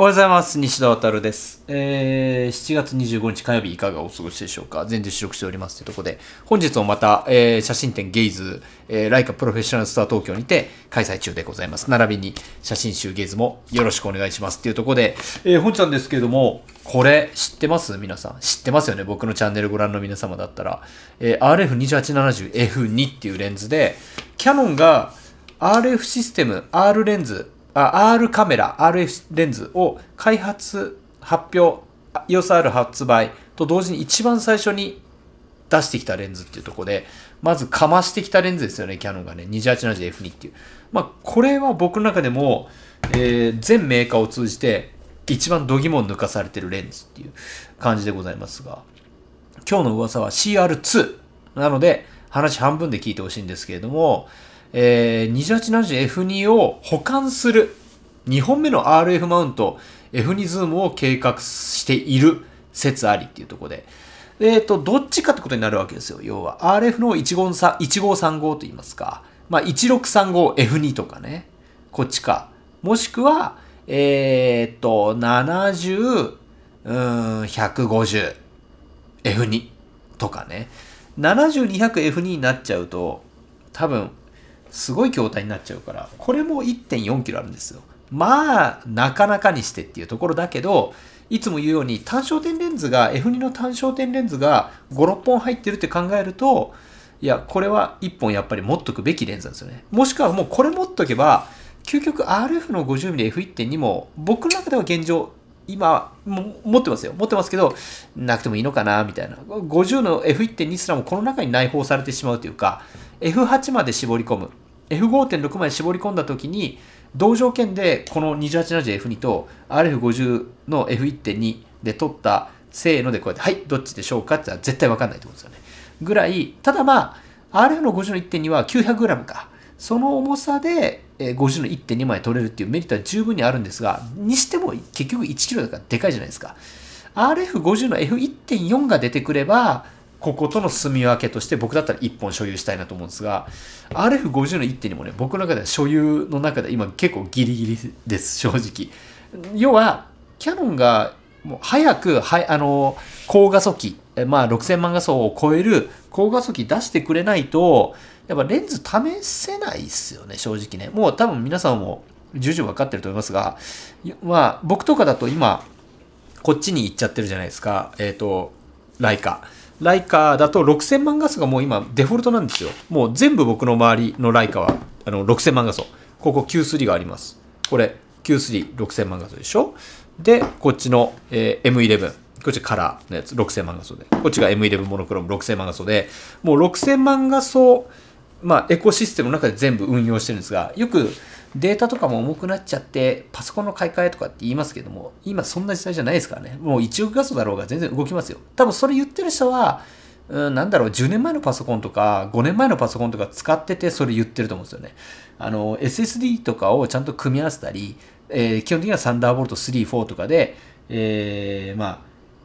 おはようございます。西田航です。えー、7月25日火曜日いかがお過ごしでしょうか全然収録しておりますというところで、本日もまた、えー、写真展ゲイズ、えー、ライカプロフェッショナルストア東京にて開催中でございます。並びに写真集ゲイズもよろしくお願いしますというところで、えー、本日なんですけれども、これ知ってます皆さん。知ってますよね僕のチャンネルご覧の皆様だったら。えー、RF2870F2 っていうレンズで、キャノンが RF システム、R レンズ、あ R カメラ、RF レンズを開発、発表、予 o ある発売と同時に一番最初に出してきたレンズっていうとこで、まずかましてきたレンズですよね、キャノンがね。2870F2 っていう。まあ、これは僕の中でも、えー、全メーカーを通じて一番度肝を抜かされてるレンズっていう感じでございますが、今日の噂は CR2 なので、話半分で聞いてほしいんですけれども、えー、2870F2 を保管する2本目の RF マウント F2 ズームを計画している説ありっていうところで、えっ、ー、と、どっちかってことになるわけですよ。要は RF の1号号3号と言いますか、まあ、1635F2 とかね、こっちか。もしくは、えっ、ー、と、70、うん、150F2 とかね。7200F2 になっちゃうと、多分、すごい筐体になっちゃうから、これも1.4キロあるんですよ。まあ、なかなかにしてっていうところだけど、いつも言うように単焦点レンズが、F2 の単焦点レンズが5、6本入ってるって考えると、いや、これは1本やっぱり持っとくべきレンズなんですよね。もしくはもうこれ持っとけば、究極 RF の 50mmF1.2 も僕の中では現状、今も持ってますよ。持ってますけど、なくてもいいのかな、みたいな。50の F1.2 すらもこの中に内包されてしまうというか、F8 まで絞り込む。F5.6 まで絞り込んだときに、同条件でこの 2870F2 と RF50 の F1.2 で取ったせーのでこうやって、はい、どっちでしょうかって絶対わかんないってことですよね。ぐらい、ただまあ、RF の50の1.2は 900g か。その重さで50の1.2枚取れるっていうメリットは十分にあるんですが、にしても結局 1kg だからでかいじゃないですか。RF50 の F1.4 が出てくれば、こことの住み分けとして僕だったら1本所有したいなと思うんですが RF50 の1手にもね僕の中では所有の中で今結構ギリギリです正直要はキャノンがもう早くはいあの高画素機まあ6000万画素を超える高画素機出してくれないとやっぱレンズ試せないっすよね正直ねもう多分皆さんも重々分かってると思いますがまあ僕とかだと今こっちに行っちゃってるじゃないですかえっ、ー、とライカ。ライカだと6000万画素がもう今デフォルトなんですよ。もう全部僕の周りのライカはあの6000万画素。ここ Q3 があります。これ Q3、6000万画素でしょで、こっちの、えー、M11。こっちカラーのやつ、6000万画素で。こっちが M11 モノクロム6000万画素で、もう6000万画素、まあエコシステムの中で全部運用してるんですが、よくデータとかも重くなっちゃって、パソコンの買い替えとかって言いますけども、今そんな時代じゃないですからね。もう1億画素だろうが全然動きますよ。多分それ言ってる人は、うん、なんだろう、10年前のパソコンとか、5年前のパソコンとか使ってて、それ言ってると思うんですよね。あの、SSD とかをちゃんと組み合わせたり、えー、基本的にはサンダーボルト3、4とかで、えー、まあ、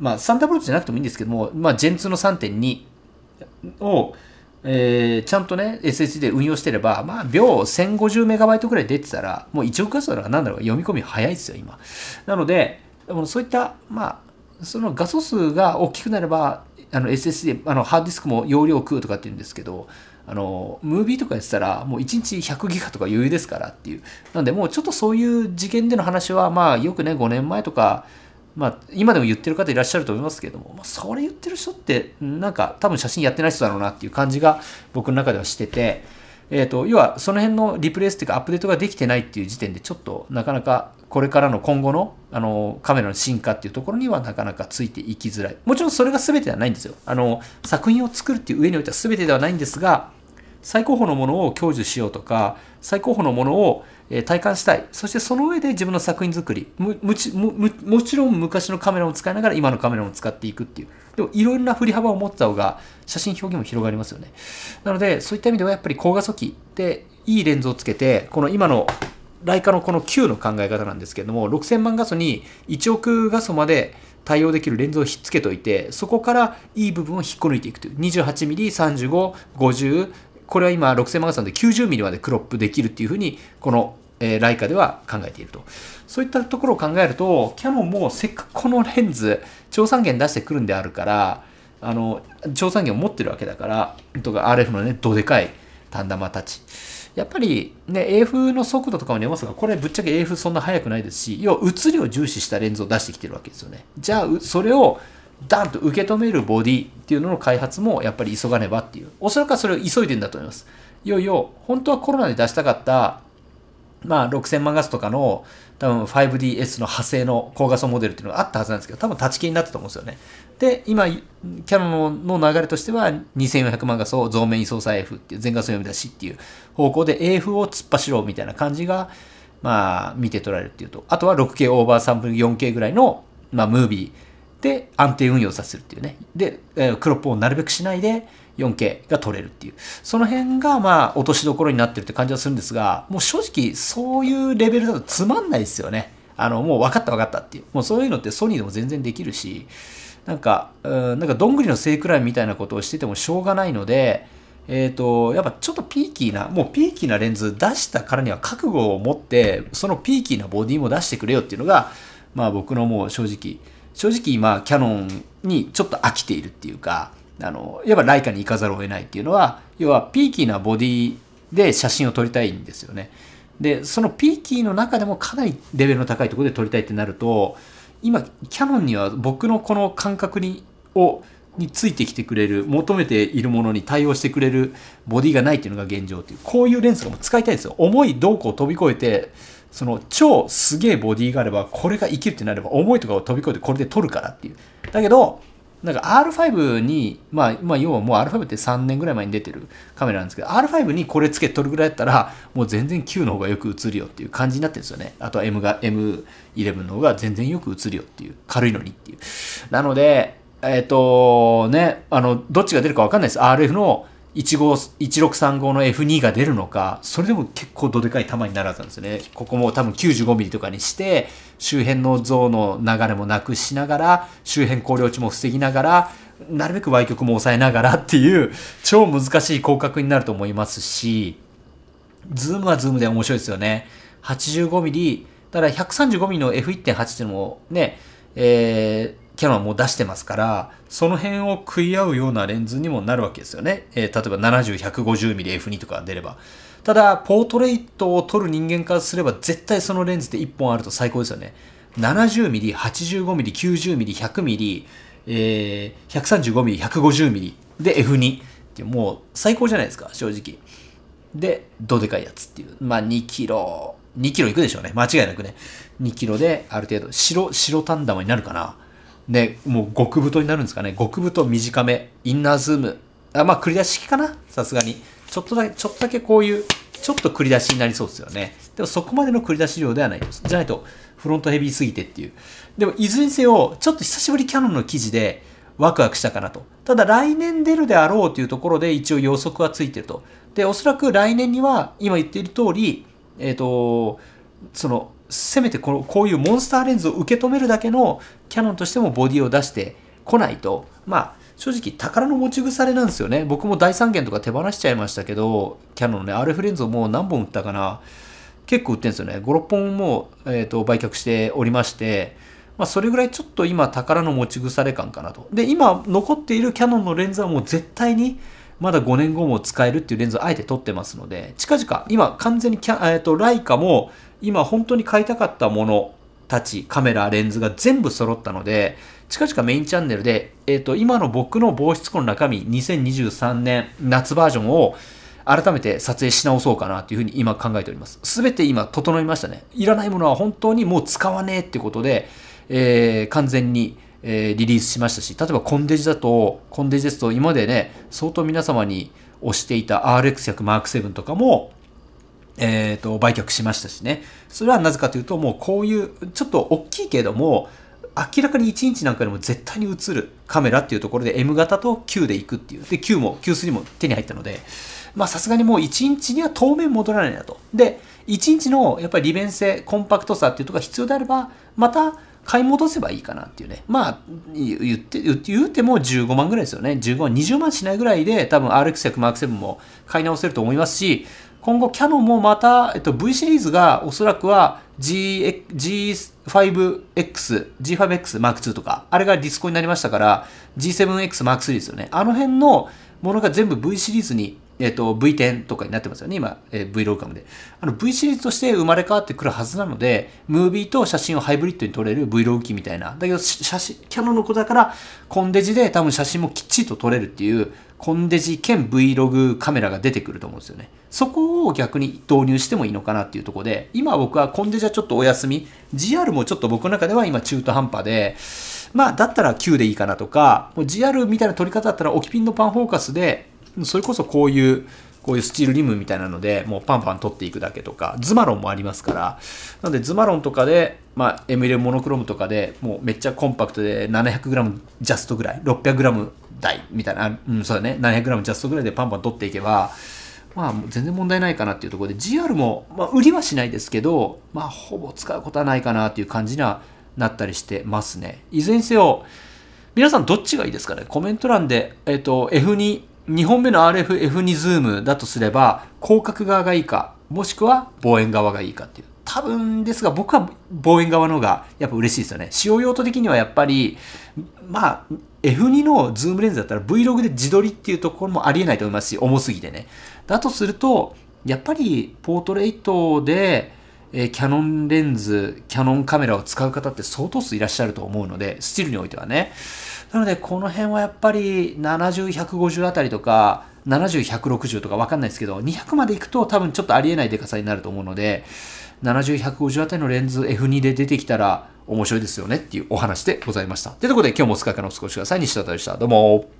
まあ、サンダーボルトじゃなくてもいいんですけども、まあ、Gen2 の3.2を、えー、ちゃんとね、SSD で運用してれば、まあ、秒 1050MB くらい出てたら、もう1億画素だからんだろう読み込み早いですよ、今。なので、そういった、まあ、その画素数が大きくなれば、あの SSD、あのハードディスクも容量食うとかって言うんですけど、あの、ムービーとかやってたら、もう1日100ギガとか余裕ですからっていう。なんで、もうちょっとそういう事件での話は、まあ、よくね、5年前とか、まあ、今でも言ってる方いらっしゃると思いますけれども、まあ、それ言ってる人って、なんか多分写真やってない人だろうなっていう感じが僕の中ではしてて、えっ、ー、と、要はその辺のリプレイスっていうかアップデートができてないっていう時点で、ちょっとなかなかこれからの今後のあのカメラの進化っていうところにはなかなかついていきづらい。もちろんそれが全てではないんですよ。あの、作品を作るっていう上においては全てではないんですが、最高峰のものを享受しようとか最高峰のものを体感したいそしてその上で自分の作品作りもちろん昔のカメラを使いながら今のカメラも使っていくっていうでもいろんな振り幅を持った方が写真表現も広がりますよねなのでそういった意味ではやっぱり高画素機でいいレンズをつけてこの今のライカのこの Q の考え方なんですけれども6000万画素に1億画素まで対応できるレンズをひっつけておいてそこからいい部分を引っこ抜いていくという 28mm3550 これは今6000マガ素んで90ミリまでクロップできるっていうふうに、このえライカでは考えていると。そういったところを考えると、キヤノンもせっかくこのレンズ、超三元出してくるんであるから、あの、超三元を持ってるわけだから、とか RF のね、どでかい単玉たち。やっぱりね、AF の速度とかも出ますが、これぶっちゃけ AF そんな速くないですし、要は映りを重視したレンズを出してきてるわけですよね。じゃあ、それをダンと受け止めるボディっていうのの開発もやっぱり急がねばっていう。おそらくはそれを急いでんだと思います。いよいよ、本当はコロナで出したかった、まあ、6000万月とかの、多分 5DS の派生の高画素モデルっていうのがあったはずなんですけど、多分立ち消えになったと思うんですよね。で、今、キャノンの流れとしては、2400万画素増面位相差 F っていう、全画素読み出しっていう方向で AF を突っ走ろうみたいな感じが、まあ、見て取られるっていうと、あとは 6K オーバーサンプル 4K ぐらいの、まあ、ムービー、で、安定運用させるっていうね。で、えー、クロップをなるべくしないで、4K が取れるっていう。その辺が、まあ、落としどころになってるって感じはするんですが、もう正直、そういうレベルだとつまんないですよね。あの、もう分かった分かったっていう。もうそういうのってソニーでも全然できるし、なんか、うん、なんかどんぐりの背くらいみたいなことをしててもしょうがないので、えっ、ー、と、やっぱちょっとピーキーな、もうピーキーなレンズ出したからには覚悟を持って、そのピーキーなボディも出してくれよっていうのが、まあ僕のもう正直、正直今キャノンにちょっと飽きているっていうかあのやっぱライカに行かざるを得ないっていうのは要はピーキーなボディで写真を撮りたいんですよね。でそのピーキーの中でもかなりレベルの高いところで撮りたいってなると今キャノンには僕のこの感覚にをについてきてくれる求めているものに対応してくれるボディがないっていうのが現状っていうこういうレンズがもう使いたいんですよ重いどうこう飛び越えてその超すげえボディがあれば、これが生きるってなれば、重いとかを飛び越えてこれで取るからっていう。だけど、なんか R5 に、まあ、まあ、要はもう R5 って3年ぐらい前に出てるカメラなんですけど、R5 にこれつけて撮るぐらいだったら、もう全然 Q の方がよく映るよっていう感じになってるんですよね。あとは M が、M11 の方が全然よく映るよっていう、軽いのにっていう。なので、えっ、ー、と、ね、あの、どっちが出るかわかんないです。RF の1635の F2 が出るのか、それでも結構どでかい球になるはずなんですね。ここも多分95ミリとかにして、周辺の像の流れもなくしながら、周辺光量値も防ぎながら、なるべく歪曲も抑えながら っていう、超難しい広角になると思いますし、ズームはズームで面白いですよね。85ミリ、だから135ミリの F1.8 っていうのもね、えーキャノンはもう出してますから、その辺を食い合うようなレンズにもなるわけですよね。えー、例えば 70-150mmF2 とか出れば。ただ、ポートレートを撮る人間からすれば、絶対そのレンズで1本あると最高ですよね。70mm、85mm、90mm、100mm、えー、135mm、150mm で F2 ってもう最高じゃないですか、正直。で、どでかいやつっていう。まあ2キロ、2キロいくでしょうね。間違いなくね。2キロである程度、白、白単玉になるかな。ね、もう極太になるんですかね。極太短め、インナーズーム。あまあ、繰り出し式かなさすがに。ちょっとだけ、ちょっとだけこういう、ちょっと繰り出しになりそうですよね。でもそこまでの繰り出し量ではないです。じゃないと、フロントヘビーすぎてっていう。でも、いずれにせよ、ちょっと久しぶりキャノンの記事で、ワクワクしたかなと。ただ来年出るであろうというところで一応予測はついてると。で、おそらく来年には今言っている通り、えっ、ー、と、そのせめてこのこういうモンスターレンズを受け止めるだけのキャノンとしてもボディを出してこないと、まあ、正直宝の持ち腐れなんですよね。僕も大三元とか手放しちゃいましたけど、キャノンね、RF レンズをもう何本売ったかな。結構売ってるんですよね。5、6本も、えーと、売却しておりまして、まあ、それぐらいちょっと今宝の持ち腐れ感かなと。で、今残っているキャノンのレンズはもう絶対にまだ5年後も使えるっていうレンズをあえて撮ってますので、近々、今完全にキャ、えーとライカも今本当に買いたかったものたち、カメラ、レンズが全部揃ったので、近々メインチャンネルで、えっ、ー、と、今の僕の防湿庫の中身、2023年夏バージョンを改めて撮影し直そうかなというふうに今考えております。すべて今整いましたね。いらないものは本当にもう使わねえってことで、えー、完全に、えー、リリースしましたし、例えばコンデジだと、コンデジですと今までね、相当皆様に推していた RX100 Mark7 とかも、えーと、売却しましたしねそれはなぜかというともうこういうちょっと大きいけれども明らかに1日なんかでも絶対に映るカメラっていうところで M 型と Q でいくっていうで Q も Q3 も手に入ったのでまあさすがにもう1日には当面戻らないなとで1日のやっぱり利便性コンパクトさっていうところが必要であればまた買い戻せばいいかなっていうね。まあ、言って、言うても15万ぐらいですよね。15万、20万しないぐらいで多分 RX100 Mark7 も買い直せると思いますし、今後キャノンもまた、えっと、V シリーズがおそらくは G、G5X、G5X Mark II とか、あれがディスコになりましたから、G7X Mark III ですよね。あの辺のものが全部 V シリーズに、えっと、V10 とかになってますよね。今、えー、V ローカムで。あの V シリーズとして生まれ変わってくるはずなので、ムービーと写真をハイブリッドに撮れる V ロー機みたいな。だけど、写真、キャノンの子だから、コンデジで多分写真もきっちりと撮れるっていう、コンデジ兼 Vlog カメラが出てくると思うんですよね。そこを逆に導入してもいいのかなっていうとこで、今僕はコンデジはちょっとお休み、GR もちょっと僕の中では今中途半端で、まあだったら Q でいいかなとか、GR みたいな撮り方だったら置きピンのパンフォーカスで、それこそこういうこういうスチールリムみたいなので、もうパンパン取っていくだけとか、ズマロンもありますから、なんでズマロンとかで、まあ、M11 モノクロムとかでもうめっちゃコンパクトで 700g ジャストぐらい、600g 台みたいな、うん、そうだね、700g ジャストぐらいでパンパン取っていけば、まあ、全然問題ないかなっていうところで、GR も、まあ、売りはしないですけど、まあ、ほぼ使うことはないかなっていう感じにはなったりしてますね。いずれにせよ、皆さんどっちがいいですかねコメント欄で、えっ、ー、と、F2 2本目の RFF2 ズームだとすれば広角側がいいかもしくは望遠側がいいかっていう多分ですが僕は望遠側の方がやっぱ嬉しいですよね使用用途的にはやっぱりまあ F2 のズームレンズだったら Vlog で自撮りっていうところもありえないと思いますし重すぎてねだとするとやっぱりポートレートでえキャノンレンズ、キャノンカメラを使う方って相当数いらっしゃると思うので、スチルにおいてはね。なのでこの辺はやっぱり70150あたりとか70160とかわかんないですけど200まで行くと多分ちょっとありえないデカさになると思うので70150あたりのレンズ F2 で出てきたら面白いですよねっていうお話でございました。というところで今日もお疲れ様お過ごしください。西田太でした。どうも